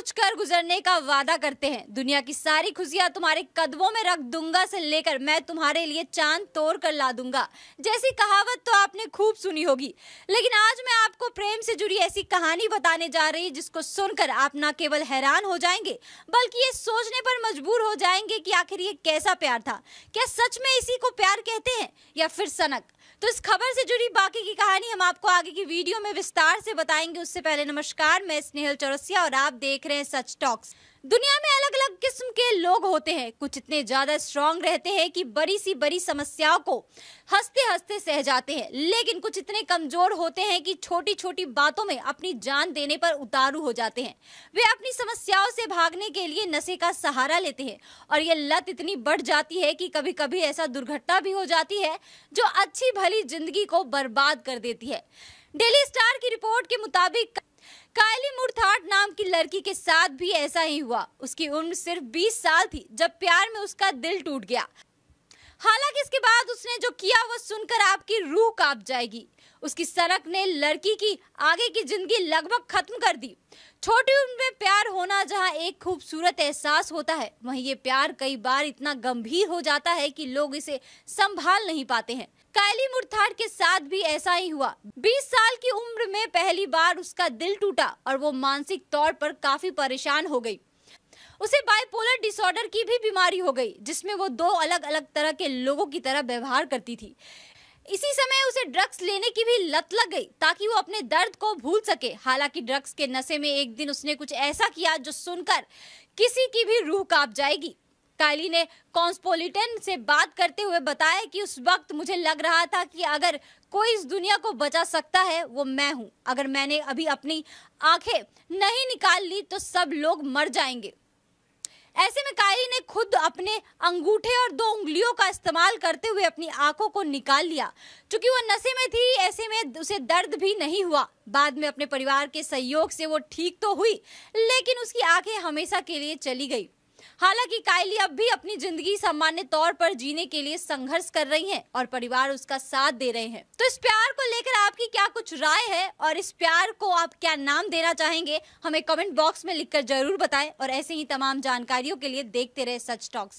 कुछ कर गुजरने का वादा करते हैं दुनिया की सारी खुशियां तुम्हारे कदमों में रख दूंगा से लेकर मैं तुम्हारे लिए चांद तोड़ कर ला दूंगा जैसी कहावत तो आपने खूब सुनी होगी लेकिन आज मैं आपको प्रेम से जुड़ी ऐसी कहानी बताने जा रही जिसको सुनकर आप ना केवल हैरान हो जाएंगे बल्कि ये सोचने पर मजबूर हो जाएंगे कि आखिर ये कैसा प्यार था क्या सच में इसी को प्यार कहते हैं या फिर सनक तो इस खबर से जुड़ी बाकी की कहानी हम आपको आगे की वीडियो में विस्तार से बताएंगे उससे पहले नमस्कार मैं स्नेहल चौरसिया और आप देख रहे हैं सच टॉक्स दुनिया में अलग अलग किस्म के लोग होते हैं कुछ इतने ज्यादा स्ट्रांग रहते हैं कि बड़ी सी बड़ी समस्याओं को हंसते हंसते सह जाते हैं लेकिन कुछ इतने कमजोर होते हैं कि छोटी छोटी बातों में अपनी जान देने पर उतारू हो जाते हैं वे अपनी समस्याओं से भागने के लिए नशे का सहारा लेते हैं और ये लत इतनी बढ़ जाती है कि कभी कभी ऐसा दुर्घटना भी हो जाती है जो अच्छी भली जिंदगी को बर्बाद कर देती है डेली स्टार की रिपोर्ट के मुताबिक कायली मुरथाट नाम की लड़की के साथ भी ऐसा ही हुआ उसकी उम्र सिर्फ 20 साल थी जब प्यार में उसका दिल टूट गया हालांकि इसके बाद उसने जो किया वो सुनकर आपकी रूह कांप जाएगी उसकी सनक ने लड़की की आगे की जिंदगी लगभग खत्म कर दी छोटी उम्र में प्यार होना जहां एक खूबसूरत एहसास होता है वहीं ये प्यार कई बार इतना गंभीर हो जाता है कि लोग इसे संभाल नहीं पाते हैं कायली मुरथाड़ के साथ भी ऐसा ही हुआ 20 साल की उम्र में पहली बार उसका दिल टूटा और वो मानसिक तौर पर काफी परेशान हो गई उसे बाइपोलर डिसऑर्डर की भी बीमारी हो गई जिसमें वो दो अलग अलग तरह के लोगों की तरह व्यवहार करती थी इसी समय उसे ड्रग्स लेने की भी लत लग गई ताकि वो अपने दर्द को भूल सके हालांकि ड्रग्स के नशे में एक दिन उसने कुछ ऐसा किया जो सुनकर किसी की भी रूह कांप जाएगी काली ने कॉन्सपोलिटन से बात करते हुए बताया कि उस वक्त मुझे लग रहा था कि अगर कोई इस दुनिया को बचा सकता है वो मैं हूँ अगर मैंने अभी अपनी आंखें नहीं निकाल ली तो सब लोग मर जाएंगे ऐसे में काई ने खुद अपने अंगूठे और दो उंगलियों का इस्तेमाल करते हुए अपनी आंखों को निकाल लिया क्योंकि वह नशे में थी ऐसे में उसे दर्द भी नहीं हुआ बाद में अपने परिवार के सहयोग से वो ठीक तो हुई लेकिन उसकी आंखें हमेशा के लिए चली गई हालांकि कायली अब भी अपनी जिंदगी सामान्य तौर पर जीने के लिए संघर्ष कर रही हैं और परिवार उसका साथ दे रहे हैं तो इस प्यार को लेकर आपकी क्या कुछ राय है और इस प्यार को आप क्या नाम देना चाहेंगे हमें कमेंट बॉक्स में लिखकर जरूर बताएं और ऐसे ही तमाम जानकारियों के लिए देखते रहे सच टॉक्स